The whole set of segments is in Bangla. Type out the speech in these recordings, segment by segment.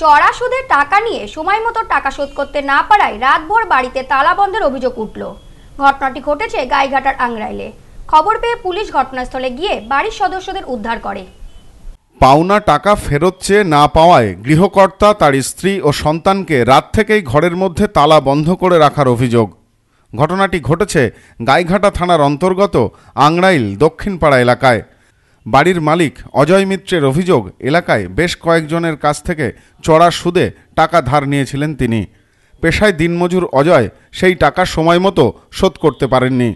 চড়া সুদে টাকা নিয়ে সময় মতো টাকা শোধ করতে না পারায় রাতভর বাড়িতে তালাবন্ধের অভিযোগ উঠল ঘটনাটি ঘটেছে গাইঘাটার আংরাইলে খবর পেয়ে পুলিশ ঘটনাস্থলে গিয়ে বাড়ির সদস্যদের উদ্ধার করে পাওনা টাকা ফেরত চেয়ে না পাওয়ায় গৃহকর্তা তার স্ত্রী ও সন্তানকে রাত থেকেই ঘরের মধ্যে তালা বন্ধ করে রাখার অভিযোগ ঘটনাটি ঘটেছে গাইঘাটা থানার অন্তর্গত আংরাইল দক্ষিণপাড়া এলাকায় বাড়ির মালিক অজয় মিত্রের অভিযোগ এলাকায় বেশ কয়েকজনের কাছ থেকে চড়া সুদে টাকা ধার নিয়েছিলেন তিনি পেশায় দিনমজুর অজয় সেই টাকা সময় মতো শোধ করতে পারেননি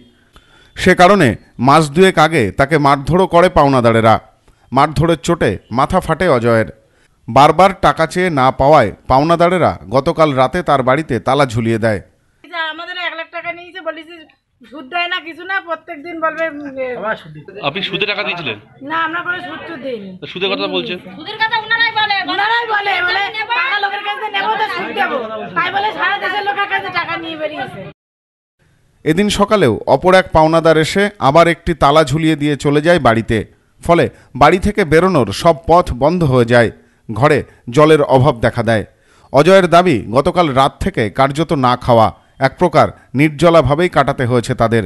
সে কারণে মাস দুয়েক আগে তাকে মারধরও করে পাওনাদারেরা মারধরের চোটে মাথা ফাটে অজয়ের বারবার টাকা চেয়ে না পাওয়ায় পাওনাদারেরা গতকাল রাতে তার বাড়িতে তালা ঝুলিয়ে দেয় এদিন সকালেও অপর এক পাওনাদার এসে আবার একটি তালা ঝুলিয়ে দিয়ে চলে যায় বাড়িতে ফলে বাড়ি থেকে বেরোনোর সব পথ বন্ধ হয়ে যায় ঘরে জলের অভাব দেখা দেয় অজয়ের দাবি গতকাল রাত থেকে কার্যত না খাওয়া এক প্রকার নির্জলাভাবেই কাটাতে হয়েছে তাদের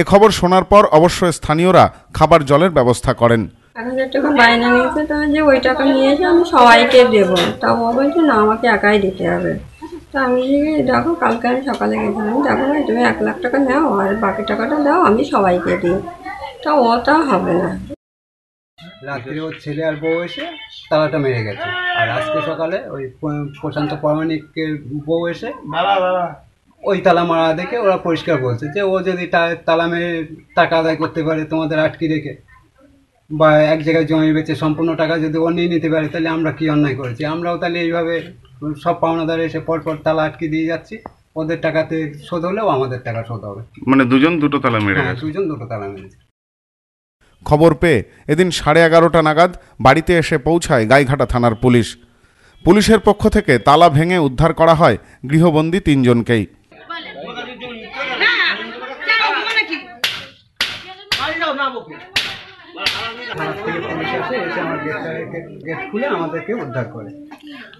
এ খবর শোনার পর অবশ্য স্থানীয়রা খাবার জলের ব্যবস্থা করেন যে ওই টাকা নিয়ে এসে আমি সবাইকে দেবো তা না আমাকে একাই দিতে হবে আমি দেখো কালকে আমি সকালে দেখো তুমি এক লাখ টাকা নাও আর বাকি টাকাটা আমি সবাইকে দিই তা হবে না ওর ছেলে আর বউ এসে তালাটা মেরে গেছে আর আজকে সকালে ওই প্রশান্ত প্রামাণিকের বউ এসে ওই তালা মারা দেখে ওরা পরিষ্কার বলছে যে ও যদি তালা টাকা আদায় করতে পারে তোমাদের আটকি রেখে বা এক জায়গায় জমি বেচে সম্পূর্ণ টাকা যদি ও নিয়ে নিতে পারে তাহলে আমরা কি অন্যায় করেছি আমরাও তাহলে এইভাবে সব পাওনাদার এসে পরপর তালা আটকে দিয়ে যাচ্ছি ওদের টাকাতে শোধ হলেও আমাদের টাকা শোধ হবে মানে দুজন দুটো তালা মেরে হ্যাঁ, দুজন দুটো তালা মেরেছে খবর পেয়ে এদিন সাড়ে এগারোটা নাগাদ বাড়িতে এসে পৌঁছায় গাইঘাটা থানার পুলিশ পুলিশের পক্ষ থেকে তালা ভেঙে উদ্ধার করা হয় গৃহবন্দী তিনজনকেই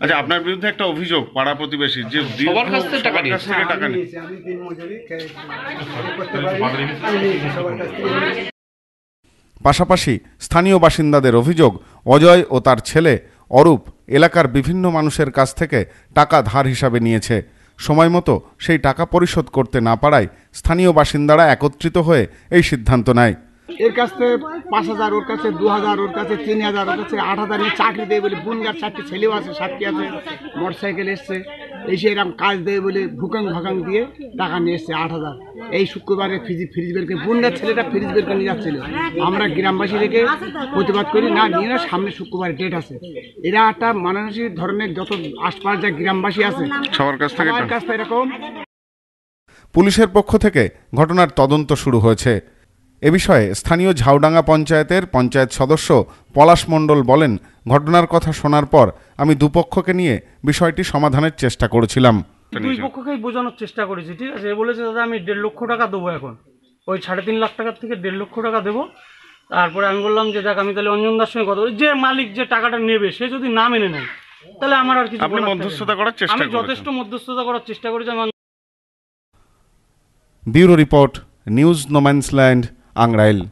আচ্ছা আপনার বিরুদ্ধে একটা অভিযোগ পাড়া প্রতিবেশী যে সবার কাছ থেকে টাকা আমি মজুরি পাশাপাশি স্থানীয় বাসিন্দাদের অভিযোগ অজয় ও তার ছেলে অরূপ এলাকার বিভিন্ন মানুষের কাছ থেকে টাকা ধার হিসাবে নিয়েছে সময় মতো সেই টাকা পরিশোধ করতে না পারায় স্থানীয় বাসিন্দারা একত্রিত হয়ে এই সিদ্ধান্ত নেয় এর কাছ থেকে পাঁচ হাজার ওর কাছে দু হাজার ওর কাছে তিন হাজার ওর কাছে আট হাজার নিয়ে চাকরি দেয় বলে বুনগার চারটি ছেলেও আছে সাতটি আছে মোটর সাইকেল এসছে এসে এরকম কাজ দেয় বলে ভুকাং ভাকাং দিয়ে টাকা নিয়ে এসছে আট হাজার এই শুক্রবারে ফ্রিজ ফ্রিজ বের করে বুনগার ছেলেটা ফ্রিজ বের করে নিয়ে যাচ্ছিল আমরা গ্রামবাসী থেকে প্রতিবাদ করি না নিয়ে না সামনে শুক্রবার ডেট আছে এরা একটা মানসিক ধরনের যত আশপাশ যা গ্রামবাসী আছে সবার কাছ থেকে এরকম পুলিশের পক্ষ থেকে ঘটনার তদন্ত শুরু হয়েছে এ বিষয়ে স্থানীয় ঝাউডাঙ্গা পঞ্চায়েতের পঞ্চায়েত সদস্য পলাশ মণ্ডল বলেন ঘটনার কথা শোনার পর আমি দুপক্ষকে নিয়ে বিষয়টি সমাধানের চেষ্টা করেছিলাম দুই পক্ষকেই বোঝানোর চেষ্টা করেছি ঠিক আছে এ বলেছে দাদা আমি দেড় লক্ষ টাকা দেবো এখন ওই সাড়ে তিন লাখ টাকার থেকে দেড় লক্ষ টাকা দেবো তারপরে আমি বললাম যে দেখ আমি তাহলে অঞ্জন দার সঙ্গে কথা বলি যে মালিক যে টাকাটা নেবে সে যদি না মেনে নেয় তাহলে আমার আর কিছু মধ্যস্থতা করার চেষ্টা আমি যথেষ্ট মধ্যস্থতা করার চেষ্টা করেছি bureau report news no man's land Angrael.